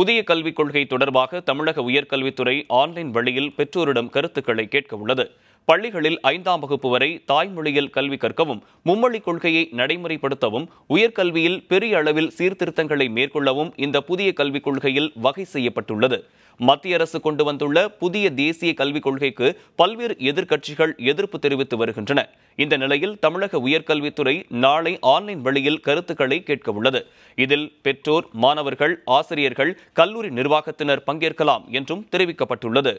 புதிய கல்விக் கொள்கை தொடர்பாக தமிழக உயர்கல்வித்துறை ஆன்லைன் வழியில் பெற்றோரிடம் கருத்துக்களை கேட்க உள்ளது பள்ளிகளில் ஐந்தாம் வகுப்பு வரை தாய்மொழியில் கல்வி கற்கவும் மும்மொழி கொள்கையை நடைமுறைப்படுத்தவும் உயர்கல்வியில் பெரிய அளவில் சீர்திருத்தங்களை மேற்கொள்ளவும் இந்த புதிய கல்விக் கொள்கையில் வகை செய்யப்பட்டுள்ளது மத்திய அரசு கொண்டு வந்துள்ள புதிய தேசிய கல்விக் கொள்கைக்கு பல்வேறு எதிர்க்கட்சிகள் எதிர்ப்பு தெரிவித்து வருகின்றன இந்த நிலையில் தமிழக உயர்கல்வித்துறை நாளை ஆன்லைன் வழியில் கருத்துக்களை கேட்க உள்ளது இதில் பெற்றோர் மாணவர்கள் ஆசிரியர்கள் கல்லூரி நிர்வாகத்தினர் பங்கேற்கலாம் என்றும் தெரிவிக்கப்பட்டுள்ளது